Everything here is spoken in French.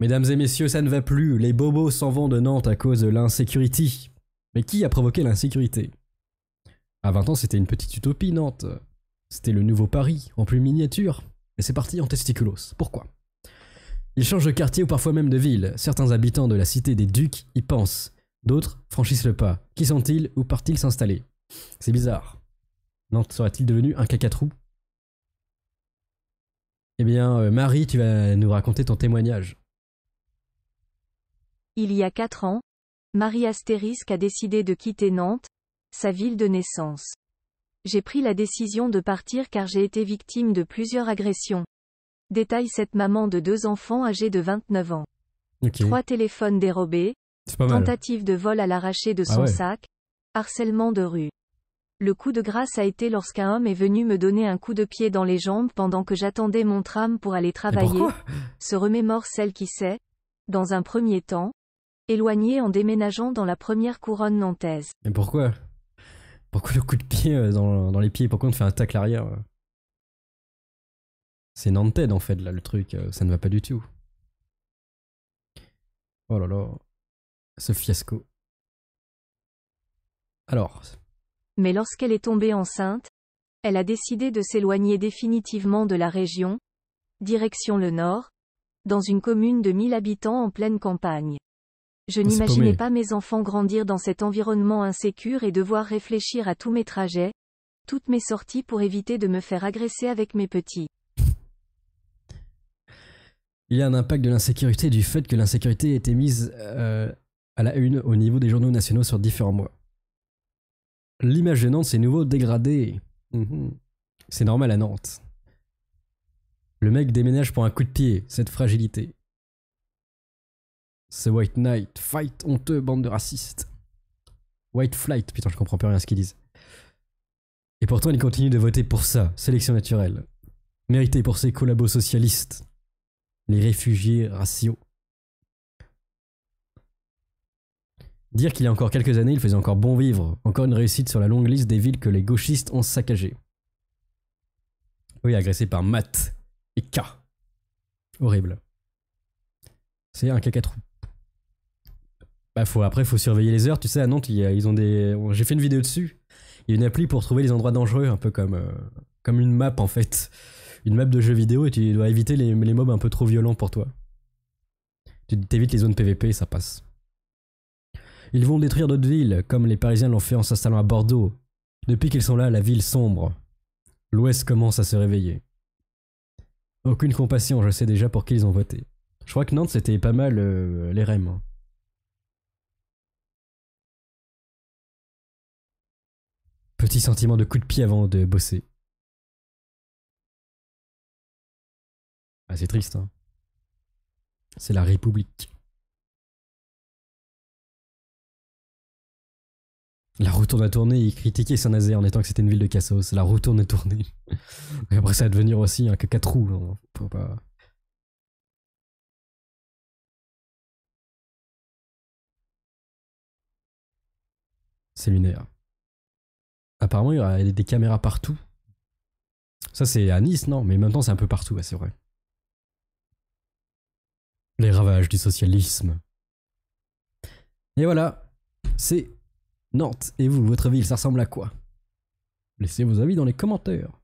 Mesdames et messieurs, ça ne va plus, les bobos s'en vont de Nantes à cause de l'insécurité. Mais qui a provoqué l'insécurité À 20 ans, c'était une petite utopie, Nantes. C'était le nouveau Paris, en plus miniature. Et c'est parti en testiculos. Pourquoi Ils changent de quartier ou parfois même de ville. Certains habitants de la cité des Ducs y pensent. D'autres franchissent le pas. Qui sont-ils Où partent-ils s'installer C'est bizarre. Nantes serait il devenu un cacatrou Eh bien, euh, Marie, tu vas nous raconter ton témoignage. Il y a quatre ans, Marie Astérisque a décidé de quitter Nantes, sa ville de naissance. J'ai pris la décision de partir car j'ai été victime de plusieurs agressions. Détaille cette maman de deux enfants âgés de 29 ans. Trois téléphones dérobés, tentative de vol à l'arraché de ah son sac, harcèlement de rue. Le coup de grâce a été lorsqu'un homme est venu me donner un coup de pied dans les jambes pendant que j'attendais mon tram pour aller travailler, se remémore celle qui sait, dans un premier temps, éloigné en déménageant dans la première couronne nantaise. Mais pourquoi Pourquoi le coup de pied euh, dans, les pieds Pourquoi on te fait un tac l'arrière euh C'est nantais, en fait, là, le truc. Euh, ça ne va pas du tout. Oh là là. Ce fiasco. Alors. Mais lorsqu'elle est tombée enceinte, elle a décidé de s'éloigner définitivement de la région, direction le nord, dans une commune de 1000 habitants en pleine campagne. Je ah, n'imaginais pas mes enfants grandir dans cet environnement insécure et devoir réfléchir à tous mes trajets, toutes mes sorties pour éviter de me faire agresser avec mes petits. Il y a un impact de l'insécurité du fait que l'insécurité a été mise euh, à la une au niveau des journaux nationaux sur différents mois. L'image de Nantes nouveaux nouveau mhm. C'est normal à Nantes. Le mec déménage pour un coup de pied, cette fragilité. C'est White Knight. Fight, honteux, bande de racistes. White Flight, putain, je comprends pas rien à ce qu'ils disent. Et pourtant, ils continuent de voter pour ça, sélection naturelle. Mérité pour ses collabos socialistes. Les réfugiés raciaux. Dire qu'il y a encore quelques années, il faisait encore bon vivre. Encore une réussite sur la longue liste des villes que les gauchistes ont saccagées. Oui, agressé par Matt et K. Horrible. C'est un cacatroupe. Après, bah, faut, après, faut surveiller les heures. Tu sais, à Nantes, ils ont des. J'ai fait une vidéo dessus. Il y a une appli pour trouver les endroits dangereux, un peu comme, euh, comme une map en fait. Une map de jeu vidéo et tu dois éviter les, mobs un peu trop violents pour toi. Tu t'évites les zones PVP ça passe. Ils vont détruire d'autres villes, comme les Parisiens l'ont fait en s'installant à Bordeaux. Depuis qu'ils sont là, la ville sombre. L'Ouest commence à se réveiller. Aucune compassion, je sais déjà pour qui ils ont voté. Je crois que Nantes, c'était pas mal euh, les REM. Hein. Petit sentiment de coup de pied avant de bosser. Ah, c'est triste, hein. C'est la République. La retourne à tourner, il critiquait Saint-Nazaire en étant que c'était une ville de Cassos. La retourne à tourner. Et après, ça va devenir aussi un cacatrou. Hein. C'est lunaire apparemment, il y a des caméras partout. Ça, c'est à Nice, non Mais maintenant, c'est un peu partout, c'est vrai. Les ravages du socialisme. Et voilà, c'est Nantes. Et vous, votre ville, ça ressemble à quoi Laissez vos avis dans les commentaires.